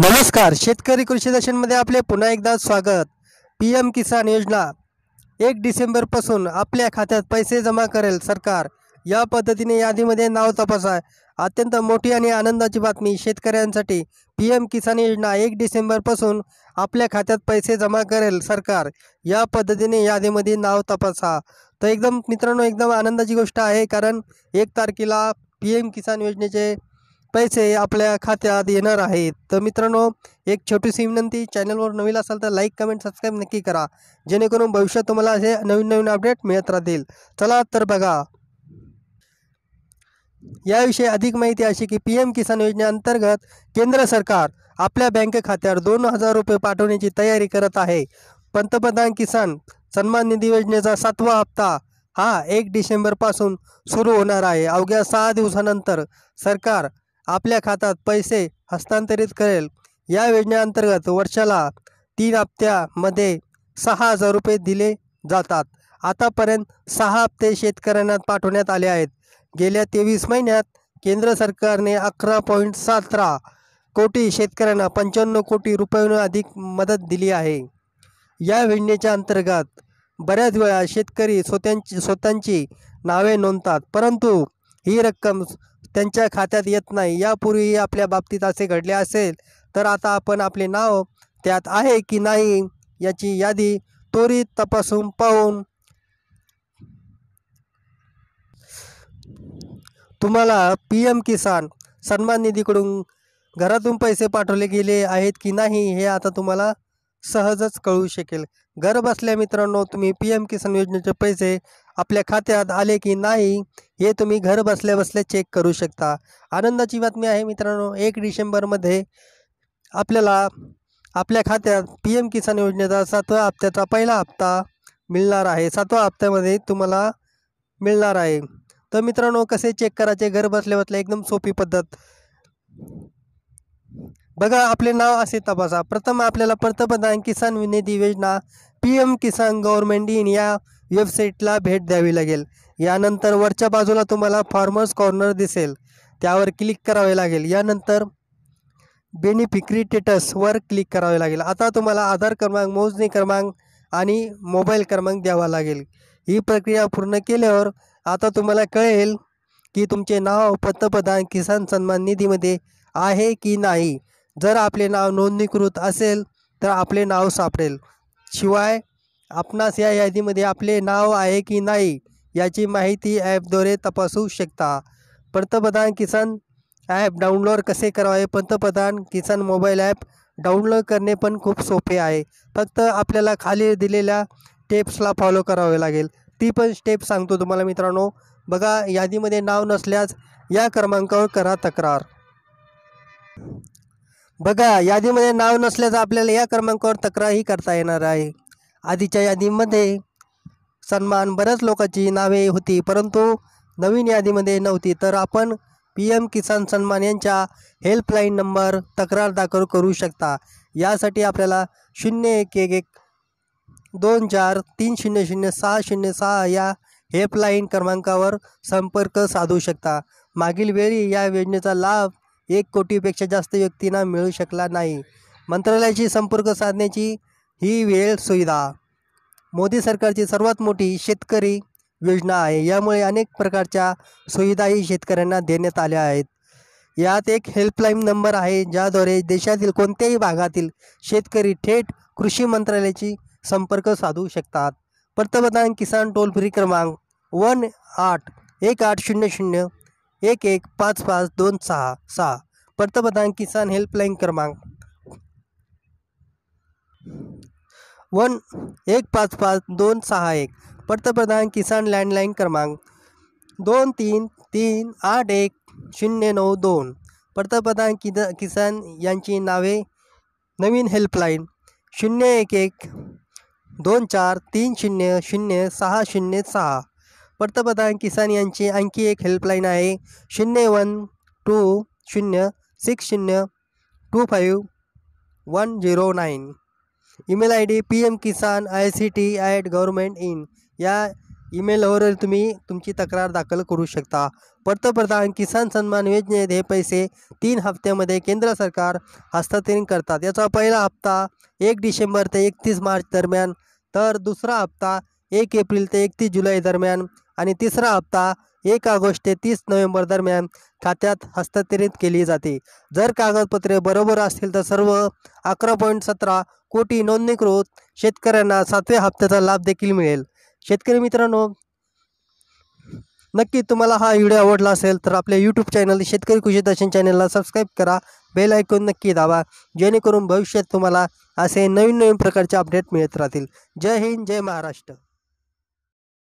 नमस्कार शेतकरी कृषी दर्शनमध्ये आपले पुन्हा एकदा स्वागत पी एम किसान योजना एक डिसेंबरपासून आपल्या खात्यात पैसे जमा करेल सरकार या पद्धतीने यादीमध्ये नाव तपासा अत्यंत मोठी आणि आनंदाची बातमी शेतकऱ्यांसाठी पी एम किसान योजना एक डिसेंबरपासून आपल्या खात्यात पैसे जमा करेल सरकार या पद्धतीने यादीमध्ये नाव तपासा तर एकदम मित्रांनो एकदम आनंदाची गोष्ट आहे कारण एक तारखेला पी एम किसान योजनेचे पैसे आपल्या खात्यात येणार आहेत तर मित्रांनो एक छोटीशी विनंती चॅनलवर नवीन असाल तर लाईक कमेंट सबस्क्राईब नक्की करा जेणेकरून भविष्यात तुम्हाला असे नवीन नवीन अपडेट मिळत राहतील चला तर बघा याविषयी अधिक माहिती अशी की पी एम किसान योजनेअंतर्गत केंद्र सरकार आपल्या बँक खात्यावर दोन हजार रुपये पाठवण्याची तयारी करत आहे पंतप्रधान किसान सन्मान निधी योजनेचा सातवा हप्ता हा एक पासून सुरू होणार आहे अवघ्या सहा दिवसानंतर सरकार आपल्या खात्यात पैसे हस्तांतरित करेल या योजनेअंतर्गत वर्षाला तीन हप्त्यामध्ये सहा हजार रुपये दिले जातात आतापर्यंत सहा हप्ते शेतकऱ्यांना पाठवण्यात आले आहेत गेल्या तेवीस महिन्यात केंद्र सरकारने अकरा पॉईंट सतरा कोटी शेतकऱ्यांना पंच्याण्णव कोटी रुपयांहून अधिक मदत दिली आहे या योजनेच्या अंतर्गत बऱ्याच वेळा शेतकरी स्वतःची स्वतःची नावे नोंदतात परंतु ही रक्कम त्यांच्या खात्यात येत नाही यापूर्वी आपल्या बाबतीत असे घडले असेल तर आता आपण आपले नाव त्यात आहे की नाही याची यादी त्वरित तपासून पाहून तुम्हाला पी एम किसान सन्मान निधीकडून घरातून पैसे पाठवले गेले आहेत की नाही हे आता तुम्हाला सहजच कळू शकेल घर बसल्या मित्रांनो तुम्ही पी एम किसान योजनेचे पैसे आपल्या खात्यात आले की नाही हे तुम्ही घर बसल्या बसल्या चेक करू शकता आनंदाची बातमी आहे मित्रांनो एक डिसेंबरमध्ये आपल्याला आपल्या खात्यात पी एम किसान योजनेचा सातवा हप्त्याचा पहिला हप्ता मिळणार आहे सातवा हप्त्यामध्ये तुम्हाला मिळणार आहे तर मित्रांनो कसे चेक करायचे घर बसल्या बसल्या एकदम सोपी पद्धत बघा आपले नाव असे तपासा प्रथम आपल्याला पंतप्रधान किसान निधी योजना P M Kisan government in या वेबसाईटला भेट द्यावी लागेल यानंतर वरच्या बाजूला तुम्हाला फार्मर्स कॉर्नर दिसेल त्यावर क्लिक करावे लागेल यानंतर बेनिफिक्रिटेटसवर टेटसवर क्लिक करावे लागेल आता तुम्हाला आधार क्रमांक मोजणी क्रमांक आणि मोबाईल क्रमांक द्यावा लागेल ही प्रक्रिया पूर्ण केल्यावर आता तुम्हाला कळेल की तुमचे नाव पंतप्रधान किसान सन्मान निधीमध्ये आहे की नाही जर आपले नाव नोंदणीकृत असेल तर आपले नाव सापडेल शिवाय आपणास या यादीमध्ये आपले नाव आहे की नाही याची माहिती ॲपद्वारे तपासू शकता पंतप्रधान किसान ॲप डाउनलोड कसे करावे पंतप्रधान किसान मोबाईल ॲप डाउनलोड करणे पण खूप सोपे आहे फक्त आपल्याला खाली दिलेल्या स्टेप्सला फॉलो करावे लागेल ती पण स्टेप सांगतो तुम्हाला मित्रांनो बघा यादीमध्ये नाव नसल्यास या क्रमांकावर करा तक्रार बघा यादीमध्ये नाव नसल्यास आपल्याला या क्रमांकावर तक्रारही करता येणार आहे आधीच्या यादीमध्ये सन्मान बऱ्याच लोकांची नावे होती परंतु नवीन यादीमध्ये नव्हती तर आपण पी एम किसान सन्मान यांच्या हेल्पलाईन नंबर तक्रार दाखल करू शकता यासाठी आपल्याला शून्य एक एक एक दोन चार तीन शून्य शून्य सहा शून्य सहा या हेल्पलाईन क्रमांकावर संपर्क साधू शकता मागील वेळी या योजनेचा लाभ एक कोटीपेक्षा जास्त व्यक्तींना मिळू शकला नाही मंत्रालयाशी संपर्क साधण्याची ही वेळ सुविधा मोदी सरकारची सर्वात मोठी शेतकरी योजना आहे यामुळे अनेक प्रकारच्या सुविधाही शेतकऱ्यांना देण्यात आल्या आहेत यात एक हेल्पलाईन नंबर आहे ज्याद्वारे देशातील कोणत्याही भागातील शेतकरी थेट कृषी मंत्रालयाची संपर्क साधू शकतात पंतप्रधान किसान टोल फ्री क्रमांक वन आठ एक आठ शून्य शून्य एक एक पाच पाच दोन सहा सहा पंतप्रधान किसान हेल्पलाईन क्रमांक वन एक पाच पाच दोन सहा एक पंतप्रधान किसान लँडलाईन क्रमांक दोन तीन तीन आठ एक शून्य नऊ दोन पंतप्रधान किद किसान यांची नावे नवीन हेल्पलाईन शून्य एक एक दोन चार तीन शून्य शून्य सहा शून्य सहा पंतप्रधान किसान यांची आणखी एक हेल्पलाईन आहे शून्य वन टू शून्य सिक्स शून्य two five one zero nine email I D P M Kisan I C T at government in या ईमेलवर तुम्ही तुमची तक्रार दाखल करू शकता पंतप्रधान किसान सन्मान योजनेत हे पैसे तीन हप्त्यामध्ये केंद्र सरकार हस्तांतरित करतात याचा पहिला हप्ता एक डिसेंबर ते एकतीस मार्च दरम्यान तर दुसरा हप्ता एक एप्रिल ते एकतीस जुलै दरम्यान आणि तिसरा हप्ता एक ऑगस्ट ते तीस नोव्हेंबर दरम्यान खात्यात हस्तांतरित केली जाते जर कागदपत्रे बरोबर असतील तर सर्व अकरा पॉईंट सतरा कोटी नोंदणीकृत शेतकऱ्यांना सातव्या हप्त्याचा लाभ देखील मिळेल शेतकरी मित्रांनो नक्की तुम्हाला हा व्हिडिओ आवडला असेल तर आपल्या यूट्यूब चॅनल शेतकरी कृषी दर्शन चॅनलला सबस्क्राईब करा बेल ऐकून नक्की दाबा जेणेकरून भविष्यात तुम्हाला असे नवीन नवीन प्रकारचे अपडेट मिळत राहतील जय हिंद जय महाराष्ट्र